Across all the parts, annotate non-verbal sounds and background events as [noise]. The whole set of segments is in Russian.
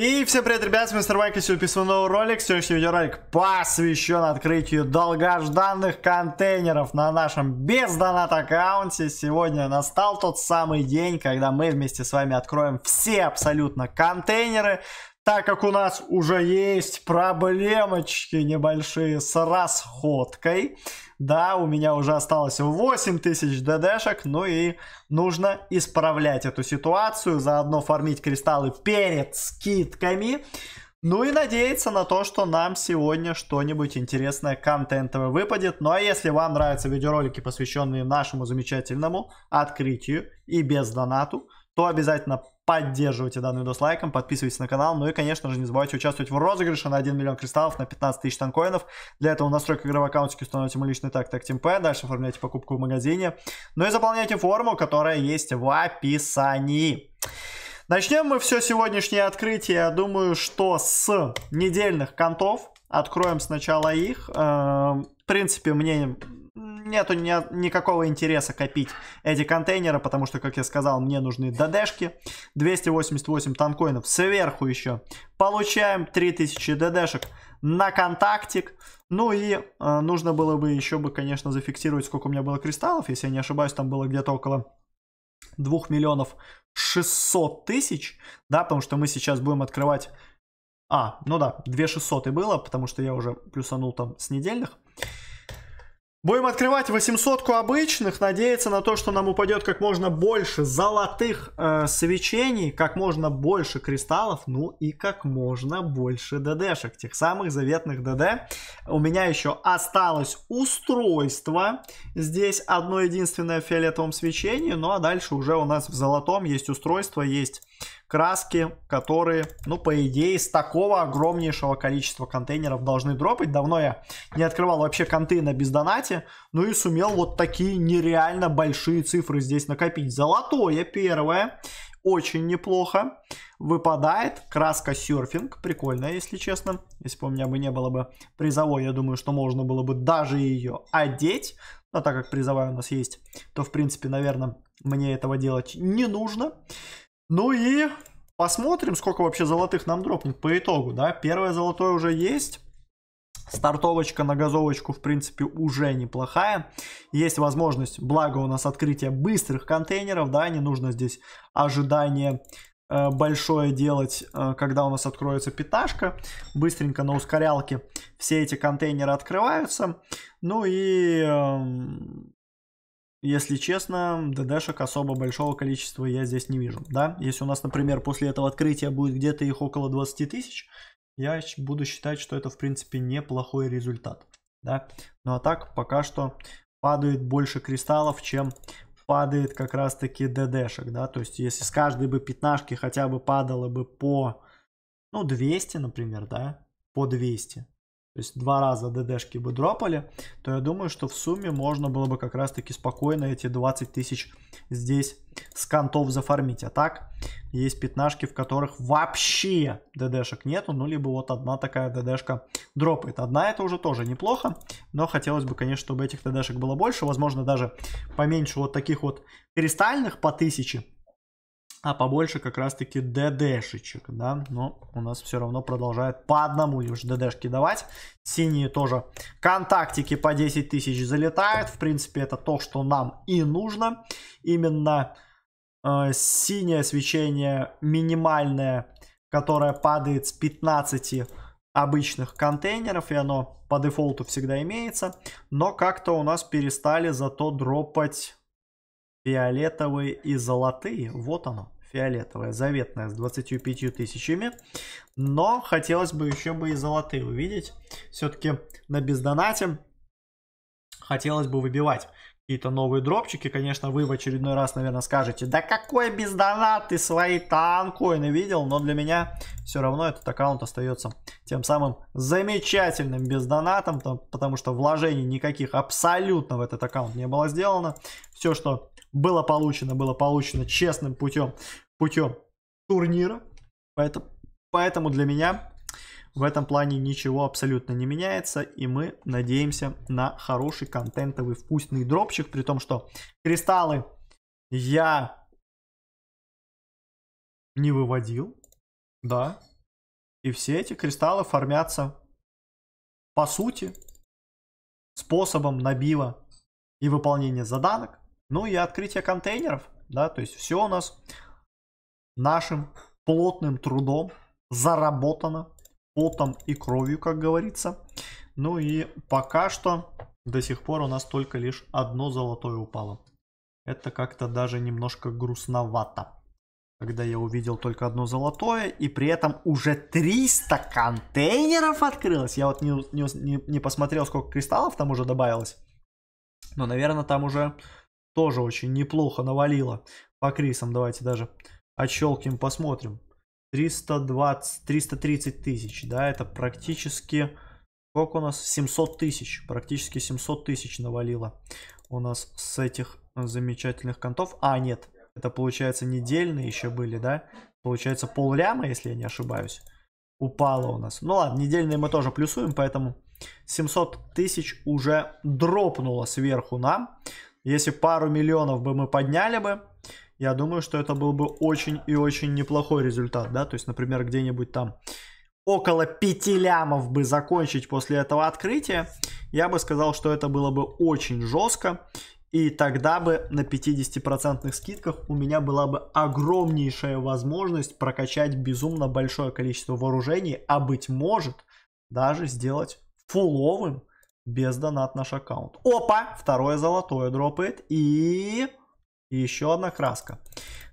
И всем привет, ребят, с вами Мистер Майк, и сегодня письмо новый ролик. Сегодняшний видеоролик посвящен открытию долгожданных контейнеров на нашем без аккаунте. Сегодня настал тот самый день, когда мы вместе с вами откроем все абсолютно контейнеры, так как у нас уже есть проблемочки небольшие с расходкой. Да, у меня уже осталось всего тысяч ДДшек, ну и нужно исправлять эту ситуацию, заодно фармить кристаллы перед скидками. Ну и надеяться на то, что нам сегодня что-нибудь интересное контентовое выпадет. Ну а если вам нравятся видеоролики, посвященные нашему замечательному открытию и без донату, то обязательно поддерживайте данный видос лайком, подписывайтесь на канал, ну и, конечно же, не забывайте участвовать в розыгрыше на 1 миллион кристаллов, на 15 тысяч танкоинов. Для этого в настройках игры в аккаунтике установите мой личный таг Team дальше оформляйте покупку в магазине, ну и заполняйте форму, которая есть в описании. Начнем мы все сегодняшнее открытие, я думаю, что с недельных контов. Откроем сначала их. Эм, в принципе, мне нету ни, никакого интереса копить эти контейнеры, потому что, как я сказал, мне нужны ДДшки. 288 танкоинов сверху еще. Получаем 3000 ДДшек на контактик. Ну и э, нужно было бы еще бы, конечно, зафиксировать, сколько у меня было кристаллов. Если я не ошибаюсь, там было где-то около 2 миллионов 600 тысяч, да, потому что мы сейчас будем открывать... А, ну да, 2600 и было, потому что я уже плюсанул там с недельных. Будем открывать 800 обычных, надеяться на то, что нам упадет как можно больше золотых э, свечений, как можно больше кристаллов, ну и как можно больше ДДшек, тех самых заветных ДД. У меня еще осталось устройство, здесь одно единственное в фиолетовом свечении, ну а дальше уже у нас в золотом есть устройство, есть краски, которые, ну, по идее, с такого огромнейшего количества контейнеров должны дропать. Давно я не открывал вообще конты на бездонате, ну и сумел вот такие нереально большие цифры здесь накопить. Золотое первое, очень неплохо. Выпадает краска серфинг, прикольная, если честно. Если бы у меня бы не было бы призовой, я думаю, что можно было бы даже ее одеть. Но так как призовая у нас есть, то, в принципе, наверное, мне этого делать не нужно. Ну и посмотрим, сколько вообще золотых нам дропнет по итогу, да. Первое золотое уже есть. Стартовочка на газовочку, в принципе, уже неплохая. Есть возможность, благо у нас открытие быстрых контейнеров, да, не нужно здесь ожидание э, большое делать, э, когда у нас откроется пяташка. Быстренько на ускорялке все эти контейнеры открываются. Ну и эм, если честно, ДДшек особо большого количества я здесь не вижу. Да, если у нас, например, после этого открытия будет где-то их около 20 тысяч, я буду считать, что это, в принципе, неплохой результат. Да? Ну а так, пока что падает больше кристаллов, чем падает как раз-таки ДДшек, да, то есть если с каждой бы пятнашки хотя бы падало бы по, ну, 200, например, да, по 200, то есть два раза ДДшки бы дропали, то я думаю, что в сумме можно было бы как раз таки спокойно эти 20 тысяч здесь с контов зафармить. А так, есть пятнашки, в которых вообще ДДшек нету, ну либо вот одна такая ДДшка дропает. Одна это уже тоже неплохо, но хотелось бы, конечно, чтобы этих ДДшек было больше, возможно, даже поменьше вот таких вот кристальных по тысяче, а побольше как раз-таки ДДшечек, да, но у нас все равно продолжает по одному лишь ДДшки давать. Синие тоже контактики по 10 тысяч залетают, в принципе, это то, что нам и нужно. Именно э, синее свечение минимальное, которое падает с 15 обычных контейнеров, и оно по дефолту всегда имеется, но как-то у нас перестали зато дропать фиолетовые и золотые. Вот оно, фиолетовое, заветное, с 25 тысячами. Но хотелось бы еще бы и золотые увидеть. Все-таки на бездонате хотелось бы выбивать какие-то новые дропчики. Конечно, вы в очередной раз, наверное, скажете, да какой бездонат, ты свои танкоины видел, но для меня все равно этот аккаунт остается тем самым замечательным бездонатом, потому что вложений никаких абсолютно в этот аккаунт не было сделано. Все, что было получено, было получено честным путем, путем турнира. Поэтому, поэтому для меня в этом плане ничего абсолютно не меняется, и мы надеемся на хороший контентовый вкусный дропчик, при том, что кристаллы я не выводил, да, и все эти кристаллы формятся по сути способом набива и выполнения заданок, ну и открытие контейнеров, да, то есть все у нас нашим плотным трудом заработано, потом и кровью, как говорится. Ну и пока что до сих пор у нас только лишь одно золотое упало. Это как-то даже немножко грустновато. Когда я увидел только одно золотое, и при этом уже 300 контейнеров открылось. Я вот не, не, не посмотрел, сколько кристаллов там уже добавилось. Но, наверное, там уже тоже очень неплохо навалило по крисам. Давайте даже отщелким, посмотрим. 320, 330 тысяч, да, это практически, сколько у нас, 700 тысяч, практически 700 тысяч навалило у нас с этих замечательных контов. А, нет, это получается недельные еще были, да, получается пол если я не ошибаюсь, упало у нас. Ну ладно, недельные мы тоже плюсуем, поэтому 700 тысяч уже дропнуло сверху нам. Если пару миллионов бы мы подняли бы, я думаю, что это был бы очень и очень неплохой результат, да, то есть, например, где-нибудь там около 5 лямов бы закончить после этого открытия, я бы сказал, что это было бы очень жестко, и тогда бы на 50% скидках у меня была бы огромнейшая возможность прокачать безумно большое количество вооружений, а быть может даже сделать фуловым без донат наш аккаунт. Опа! Второе золотое дропает. И... и еще одна краска.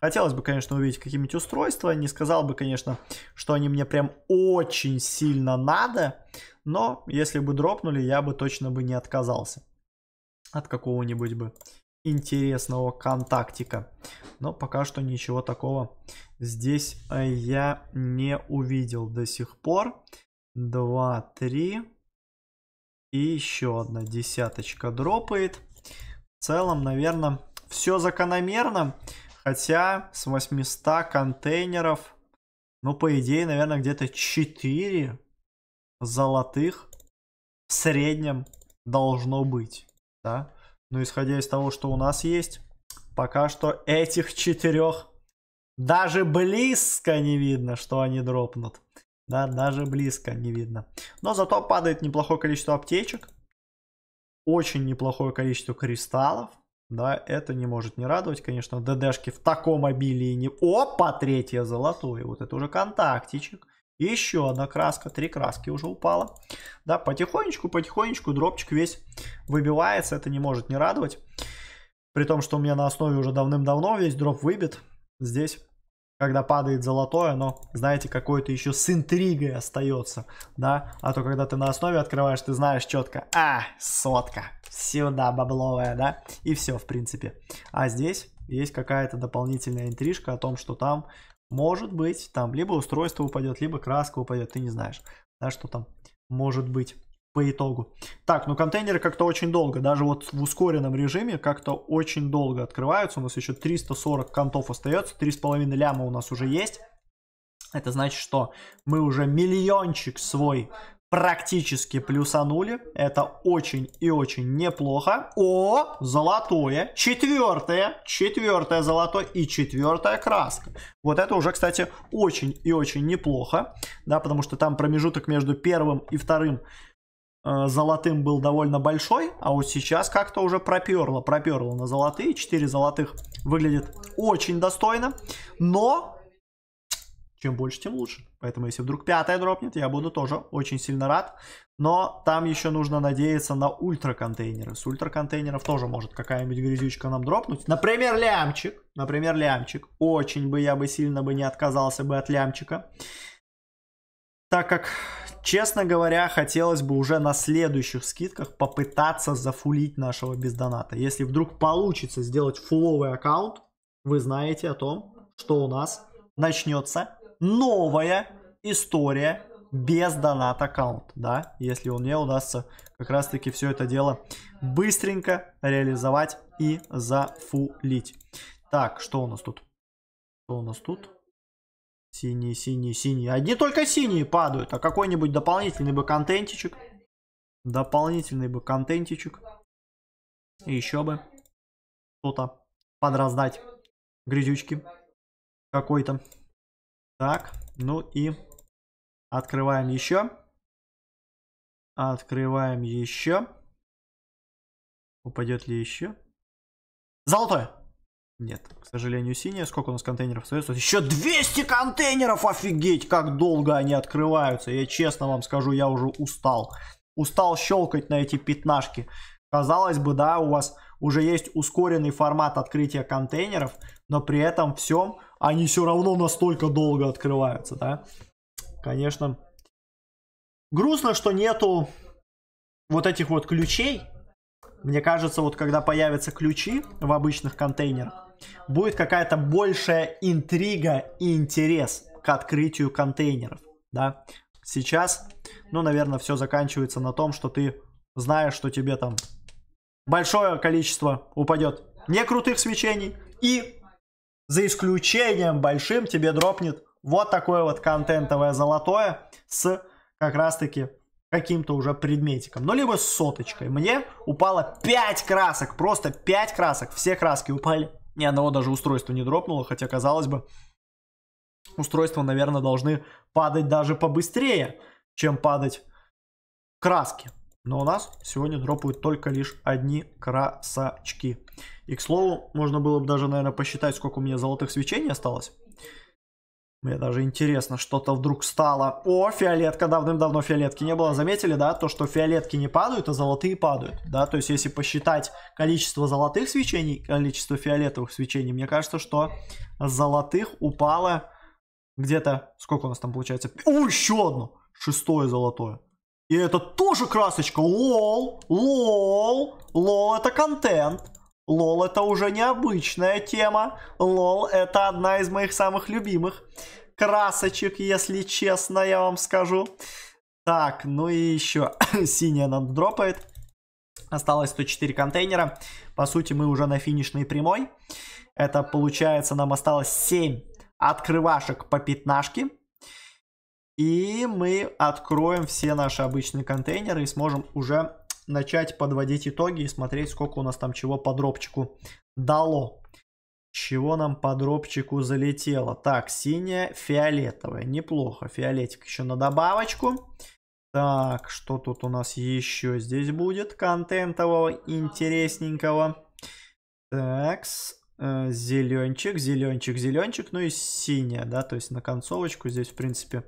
Хотелось бы, конечно, увидеть какие-нибудь устройства. Не сказал бы, конечно, что они мне прям очень сильно надо. Но если бы дропнули, я бы точно бы не отказался. От какого-нибудь бы интересного контактика. Но пока что ничего такого здесь э, я не увидел до сих пор. Два, три... И еще одна десяточка дропает. В целом, наверное, все закономерно. Хотя с 800 контейнеров, ну, по идее, наверное, где-то 4 золотых в среднем должно быть. Да? Но исходя из того, что у нас есть, пока что этих четырех даже близко не видно, что они дропнут. Да, даже близко не видно. Но зато падает неплохое количество аптечек. Очень неплохое количество кристаллов. Да, это не может не радовать, конечно. ДДшки в таком обилии не... Опа, третье золотое. Вот это уже контактичек. Еще одна краска, три краски уже упала. Да, потихонечку, потихонечку дропчик весь выбивается. Это не может не радовать. При том, что у меня на основе уже давным-давно весь дроп выбит. Здесь когда падает золотое, но, знаете, какой-то еще с интригой остается, да? А то, когда ты на основе открываешь, ты знаешь четко, а, сотка, сюда бабловая, да? И все, в принципе. А здесь есть какая-то дополнительная интрижка о том, что там может быть, там либо устройство упадет, либо краска упадет, ты не знаешь, да, что там может быть по итогу. Так, ну контейнеры как-то очень долго, даже вот в ускоренном режиме как-то очень долго открываются. У нас еще 340 контов остается, 3,5 ляма у нас уже есть. Это значит, что мы уже миллиончик свой практически плюсанули. Это очень и очень неплохо. О, золотое, четвертое, четвертое золотое и четвертая краска. Вот это уже, кстати, очень и очень неплохо, да, потому что там промежуток между первым и вторым Э, золотым был довольно большой, а вот сейчас как-то уже проперло, проперло на золотые. 4 золотых выглядит очень достойно, но чем больше, тем лучше. Поэтому если вдруг пятая дропнет, я буду тоже очень сильно рад. Но там еще нужно надеяться на ультра-контейнеры. С ультра-контейнеров тоже может какая-нибудь грязючка нам дропнуть. Например, лямчик. Например, лямчик. Очень бы я бы сильно бы не отказался бы от лямчика так как, честно говоря, хотелось бы уже на следующих скидках попытаться зафулить нашего бездоната. Если вдруг получится сделать фуловый аккаунт, вы знаете о том, что у нас начнется новая история без донат аккаунт, да, если мне удастся как раз таки все это дело быстренько реализовать и зафулить. Так, что у нас тут? Что у нас тут? Синие, синие, синие. Одни а только синие падают, а какой-нибудь дополнительный бы контентичек. Дополнительный бы контентичек. И еще бы что-то подраздать. Грязючки какой-то. Так, ну и открываем еще. Открываем еще. Упадет ли еще? Золотое. Нет, к сожалению, синяя. Сколько у нас контейнеров остается? Еще 200 контейнеров! Офигеть, как долго они открываются. Я честно вам скажу, я уже устал. Устал щелкать на эти пятнашки. Казалось бы, да, у вас уже есть ускоренный формат открытия контейнеров, но при этом всем они все равно настолько долго открываются, да. Конечно. Грустно, что нету вот этих вот ключей. Мне кажется, вот когда появятся ключи в обычных контейнерах, будет какая-то большая интрига и интерес к открытию контейнеров, да. Сейчас, ну, наверное, все заканчивается на том, что ты знаешь, что тебе там большое количество упадет не крутых свечений и за исключением большим тебе дропнет вот такое вот контентовое золотое с как раз таки каким-то уже предметиком. Ну, либо с соточкой. Мне упало 5 красок, просто 5 красок. Все краски упали ни одного даже устройства не дропнуло, хотя, казалось бы, устройства, наверное, должны падать даже побыстрее, чем падать краски. Но у нас сегодня дропают только лишь одни красочки. И, к слову, можно было бы даже, наверное, посчитать, сколько у меня золотых свечений осталось. Мне даже интересно, что-то вдруг стало. О, фиолетка, давным-давно фиолетки не было. Заметили, да, то, что фиолетки не падают, а золотые падают, да? То есть, если посчитать количество золотых свечений, количество фиолетовых свечений, мне кажется, что золотых упало где-то... Сколько у нас там получается? О, еще одно! Шестое золотое. И это тоже красочка. Лол, лол, лол, это контент. Лол это уже необычная тема. Лол это одна из моих самых любимых красочек, если честно, я вам скажу. Так, ну и еще [coughs] синяя нам дропает. Осталось 104 контейнера. По сути, мы уже на финишной прямой. Это получается, нам осталось 7 открывашек по пятнашке. И мы откроем все наши обычные контейнеры и сможем уже начать подводить итоги и смотреть, сколько у нас там чего по дропчику дало. Чего нам по дропчику залетело? Так, синяя, фиолетовая. Неплохо. Фиолетик еще на добавочку. Так, что тут у нас еще здесь будет контентового, интересненького? Такс, Э, зеленчик, зеленчик, зеленчик, ну и синяя, да, то есть на концовочку здесь, в принципе,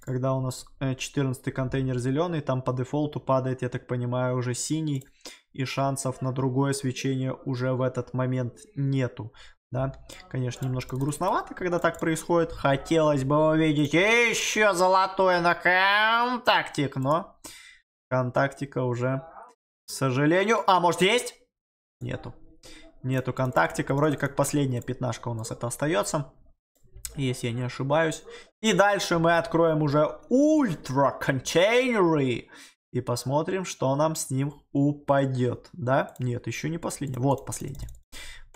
когда у нас 14 э, контейнер зеленый, там по дефолту падает, я так понимаю, уже синий, и шансов на другое свечение уже в этот момент нету. Да, конечно, немножко грустновато, когда так происходит. Хотелось бы увидеть еще золотой на контактик, но контактика уже, к сожалению... А, может, есть? Нету нету контактика. Вроде как последняя пятнашка у нас это остается. Если я не ошибаюсь. И дальше мы откроем уже ультра контейнеры И посмотрим, что нам с ним упадет. Да? Нет, еще не последняя. Вот последняя.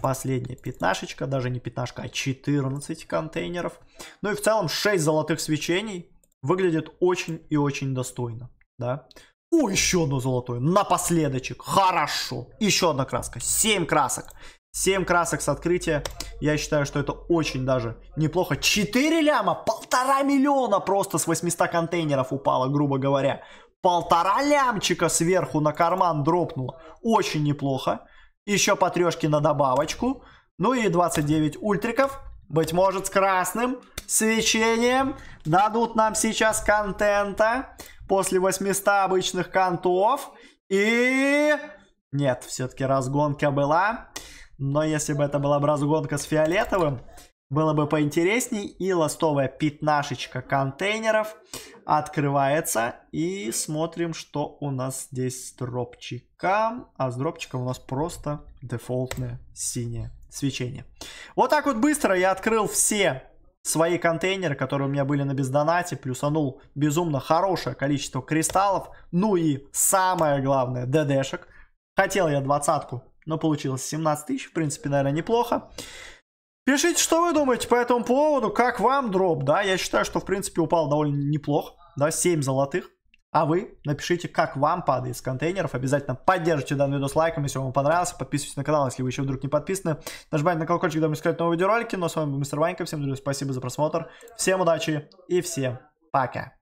Последняя пятнашечка. Даже не пятнашка, а 14 контейнеров. Ну и в целом 6 золотых свечений. Выглядит очень и очень достойно. Да? О, еще одно золотое. Напоследочек. Хорошо. Еще одна краска. 7 красок. 7 красок с открытия. Я считаю, что это очень даже неплохо. 4 ляма. Полтора миллиона просто с 800 контейнеров упало, грубо говоря. Полтора лямчика сверху на карман дропнуло. Очень неплохо. Еще по трешке на добавочку. Ну и 29 ультриков. Быть может с красным свечением. Дадут нам сейчас контента после 800 обычных контов И... Нет, все-таки разгонка была. Но если бы это была бы разгонка с фиолетовым, было бы поинтересней. И ластовая пятнашечка контейнеров открывается. И смотрим, что у нас здесь с дропчиком. А с дропчиком у нас просто дефолтное синее свечение. Вот так вот быстро я открыл все свои контейнеры, которые у меня были на бездонате, плюсанул безумно хорошее количество кристаллов, ну и самое главное, ДДшек. Хотел я двадцатку, но получилось 17 тысяч, в принципе, наверное, неплохо. Пишите, что вы думаете по этому поводу, как вам дроп, да, я считаю, что, в принципе, упал довольно неплохо, да, 7 золотых. А вы напишите, как вам падает из контейнеров. Обязательно поддержите данный видос лайком, если вам понравился. Подписывайтесь на канал, если вы еще вдруг не подписаны. Нажимайте на колокольчик, дабы не искать новые видеоролики. Ну а с вами был мистер Ванька. Всем, друзья, спасибо за просмотр. Всем удачи и всем пока.